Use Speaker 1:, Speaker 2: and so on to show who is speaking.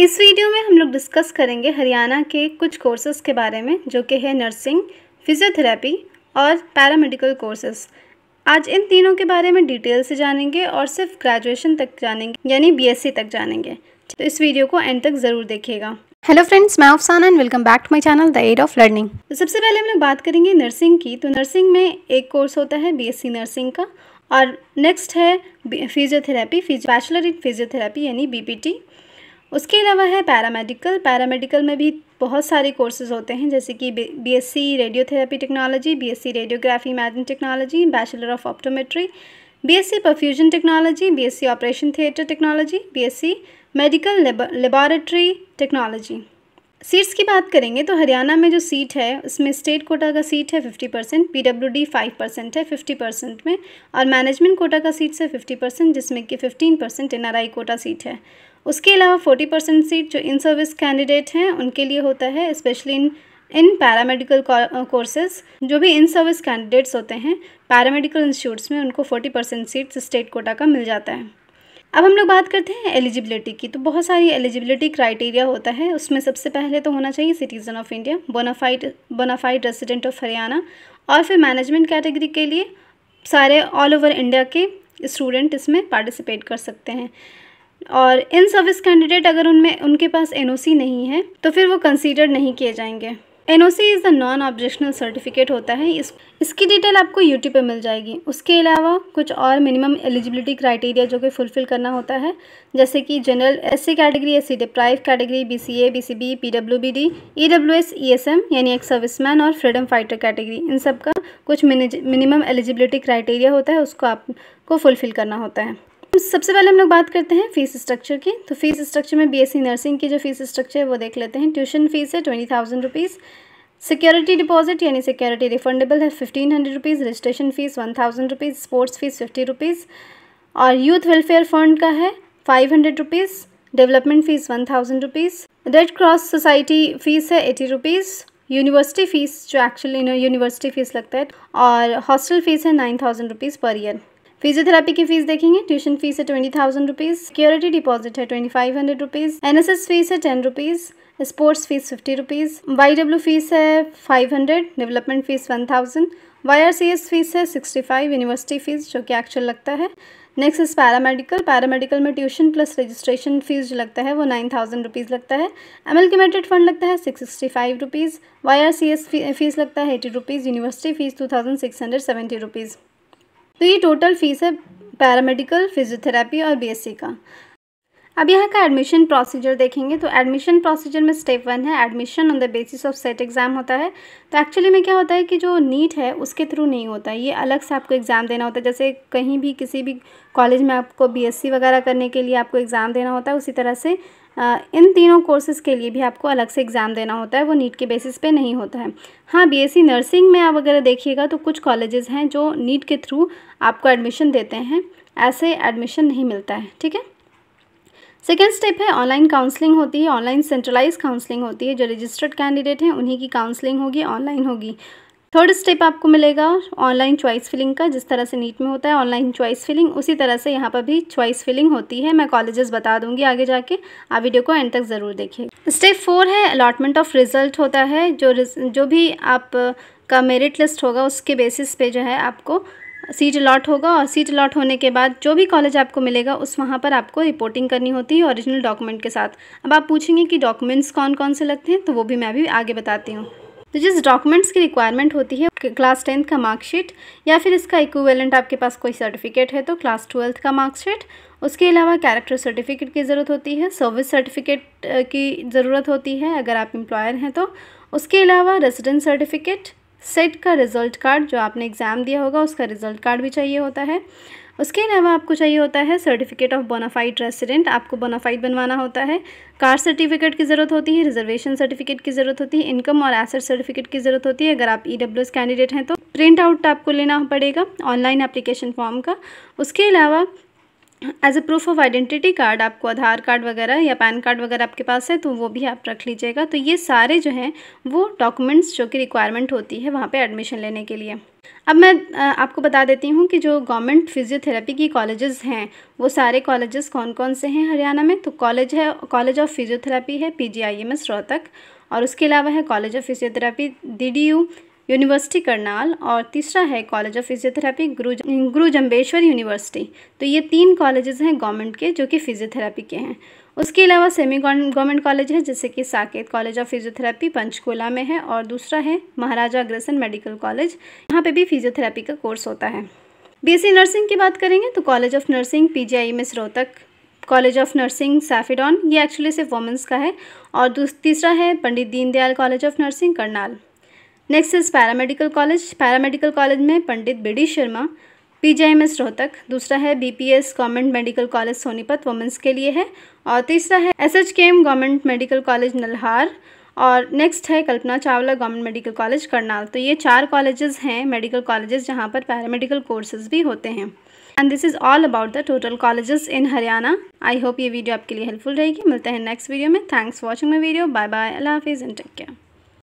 Speaker 1: इस वीडियो में हम लोग डिस्कस करेंगे हरियाणा के कुछ कोर्सेज़ के बारे में जो कि है नर्सिंग फिजियोथेरेपी और पैरामेडिकल कोर्सेज़ आज इन तीनों के बारे में डिटेल से जानेंगे और सिर्फ ग्रेजुएशन तक जानेंगे यानी बीएससी तक जानेंगे तो इस वीडियो को एंड तक ज़रूर देखिएगा हेलो फ्रेंड्स मैं Afsana and welcome back to my channel the aid of learning सबसे पहले हम लोग बात करेंगे नर्सिंग की तो नर्सिंग में एक कोर्स होता है बीएससी नर्सिंग का और नेक्स्ट है फिजियोथेरेपी बैचलर इन फिजियोथेरेपी यानी बीपीटी उसके अलावा है पैरामेडिकल पैरामेडिकल में भी बहुत सारे कोर्सेज होते हैं जैसे कि BSc radiotherapy technology BSc radiography मैडिन technology bachelor of optometry BSc perfusion technology BSc operation theatre technology BSc medical laboratory technology seats की बात करेंगे तो हरियाणा में जो सीट है उसमें स्टेट कोटा का सीट है fifty percent P W D five percent है फिफ्टी परसेंट में और मैनेजमेंट कोटा का सीट्स है फिफ्टी परसेंट जिसमें कि fifteen percent N R I quota seat है उसके अलावा फोर्टी परसेंट सीट जो इन सर्विस कैंडिडेट हैं उनके लिए होता है स्पेशली इन इन पैरामेडिकल कोर्सेज जो भी इन सर्विस कैंडिडेट्स होते हैं पैरामेडिकल इंस्टीट्यूट्स में उनको forty percent seats state quota का मिल जाता है अब हम लोग बात करते हैं एलिजिबिलिटी की तो बहुत सारी एलिजिबिलिटी क्राइटेरिया होता है उसमें सबसे पहले तो होना चाहिए citizen of India bona fide bona fide resident of Haryana और फिर मैनेजमेंट कैटेगरी के लिए सारे ऑल ओवर इंडिया के स्टूडेंट इसमें पार्टिसिपेट कर सकते हैं और इन सर्विस कैंडिडेट अगर उनमें उनके पास एन नहीं है तो फिर वो कंसीडर नहीं किए जाएंगे N O C is the non objectional certificate होता है इस इसकी डिटेल आपको यूट्यूब पे मिल जाएगी उसके अलावा कुछ और मिनिमम एलिजिबिलिटी क्राइटेरिया जो कि फुलफ़िल करना होता है जैसे कि general S C category S C deprive category B C A B C B P W B D E W S E S M यानी एक सर्विसमैन और फ्रीडम फाइटर कैटेगरी इन सब का कुछ मिनिमम एलिजिबिलिटी क्राइटेरिया होता है उसको आपको फुलफ़िल करना होता है सबसे पहले हम लोग बात करते हैं फीस स्ट्रक्चर की तो फीस स्ट्रक्चर में बीएससी नर्सिंग की जो फीस स्ट्रक्चर है वो देख लेते हैं ट्यूशन फीस है twenty thousand rupees security deposit यानी सिक्योरिटी रिफंडेबल है fifteen hundred rupees registration fees one thousand rupees sports fees fifty rupees और यूथ वेलफेयर फंड का है five hundred rupees development fees one thousand rupees red cross society fees है eighty rupees university fees जो actually university fees लगता है और hostel fees है nine thousand rupees per year physiotherapy की फीस देखेंगे ट्यूशन फीस है twenty thousand rupees security deposit है twenty five hundred rupees N S S fees है ten rupees sports fees fifty rupees Y W fees है five hundred development fees one thousand Y R C S fees है sixty five university fees जो कि actual लगता है next इस paramedical paramedical में tuition plus registration fees जो लगता है वो नाइन थाउजेंड रुपीज़ लगता है एम एल कमेटेड फंड लगता है six sixty five rupees Y R C S fees लगता है eighty rupees university fees two thousand six hundred seventy rupees तो ये टोटल फ़ीस है पैरामेडिकल फिजियोथेरेपी और बीएससी का अब यहाँ का एडमिशन प्रोसीजर देखेंगे तो एडमिशन प्रोसीजर में स्टेप वन है admission on the basis of SET exam होता है तो एक्चुअली में क्या होता है कि जो नीट है उसके थ्रू नहीं होता है ये अलग से आपको एग्ज़ाम देना होता है जैसे कहीं भी किसी भी कॉलेज में आपको बीएससी वगैरह करने के लिए आपको एग्ज़ाम देना होता है उसी तरह से इन तीनों कोर्सेज़ के लिए भी आपको अलग से एग्ज़ाम देना होता है वो नीट के बेसिस पे नहीं होता है हाँ बीएससी नर्सिंग में आप अगर देखिएगा तो कुछ कॉलेजेस हैं जो नीट के थ्रू आपको एडमिशन देते हैं ऐसे एडमिशन नहीं मिलता है ठीक है सेकेंड स्टेप है ऑनलाइन काउंसलिंग होती है ऑनलाइन सेंट्रलाइज काउंसलिंग होती है जो रजिस्टर्ड कैंडिडेट हैं उन्हीं की काउंसलिंग होगी ऑनलाइन होगी थर्ड स्टेप आपको मिलेगा ऑनलाइन चॉइस फिलिंग का जिस तरह से नीट में होता है ऑनलाइन चॉइस फिलिंग उसी तरह से यहाँ पर भी चॉइस फिलिंग होती है मैं कॉलेजेस बता दूंगी आगे जाके आप वीडियो को एंड तक ज़रूर देखिए स्टेप फोर है अलॉटमेंट ऑफ रिजल्ट होता है जो जो भी आप का मेरिट लिस्ट होगा उसके बेसिस पे जो है आपको सीट अलॉट होगा और सीट अलॉट होने के बाद जो भी कॉलेज आपको मिलेगा उस वहाँ पर आपको रिपोर्टिंग करनी होती है ओरिजिनल डॉक्यूमेंट के साथ अब आप पूछेंगे कि डॉक्यूमेंट्स कौन कौन से लगते हैं तो वो भी मैं अभी आगे बताती हूँ तो जिस डॉक्यूमेंट्स की रिक्वायरमेंट होती है क्लास टेंथ का मार्कशीट या फिर इसका इक्विवेलेंट आपके पास कोई सर्टिफिकेट है तो क्लास ट्वेल्थ का मार्कशीट उसके अलावा कैरेक्टर सर्टिफिकेट की ज़रूरत होती है सर्विस सर्टिफिकेट की ज़रूरत होती है अगर आप इम्प्लॉयर हैं तो उसके अलावा रेजिडेंस सर्टिफिकेट सेट का रिज़ल्ट कार्ड जो आपने एग्ज़ाम दिया होगा उसका रिज़ल्ट कार्ड भी चाहिए होता है उसके अलावा आपको चाहिए होता है सर्टिफिकेट ऑफ बोनाफाइड रेसिडेंट आपको बोनाफाइड बनवाना होता है कार सर्टिफिकेट की ज़रूरत होती है रिजर्वेशन सर्टिफिकेट की ज़रूरत होती है इनकम और एसेट सर्टिफिकेट की ज़रूरत होती है अगर आप ई e कैंडिडेट हैं तो प्रिंट आउट आपको लेना पड़ेगा ऑनलाइन अप्लीकेशन फॉर्म का उसके अलावा age a proof of identity card आपको आधार कार्ड वगैरह या पैन कार्ड वगैरह आपके पास है तो वो भी आप रख लीजिएगा तो ये सारे जो हैं वो डॉक्यूमेंट्स जो कि रिक्वायरमेंट होती है वहाँ पे एडमिशन लेने के लिए अब मैं आपको बता देती हूँ कि जो गवर्नमेंट फिजियोथेरेपी की कॉलेजेस हैं वो सारे कॉलेजेस कौन कौन से हैं हरियाणा में तो कॉलेज है कॉलेज ऑफ फिजियोथेरेपी है पी जी e रोहतक और उसके अलावा है college of physiotherapy D university Karnal और तीसरा है कॉलेज ऑफ फिजियोथेरापी गुरु गुरु जम्बेश्वर यूनिवर्सिटी तो ये तीन कॉलेजेस हैं गवर्नमेंट के जो कि फिजियोथेरापी के हैं उसके अलावा सेमी गवर्नमेंट कॉलेज है जैसे कि Saket college of physiotherapy Panchkula में है और दूसरा है महाराजा अग्रसन मेडिकल कॉलेज यहाँ पे भी फिजियोथेरापी का कोर्स होता है बीएससी नर्सिंग की बात करेंगे तो college of nursing PGI e में Rohtak college of nursing Safidon ये एक्चुअली सिर्फ वुमेंस का है और तीसरा है Pandit Deendayal college of nursing Karnal next is paramedical college paramedical college में Pandit B Sharma P J M S Rohtak दूसरा है B P S government medical college Sonipat women's के लिए है और तीसरा है S H K M government medical college Nalhar और नेक्स्ट है Kalpana Chawla government medical college Karnal तो ये चार कॉलेजेस हैं मेडिकल कॉलेजेस जहाँ पर पैरामेडिकल कोर्सेज भी होते हैं and this is all about the total colleges in Haryana I hope ये वीडियो आपके लिए हेल्पफुल रहेगी मिलते हैं नेक्स्ट वीडियो में thanks watching my video bye bye अल्लाह हाफिज़ एंड टेक केयर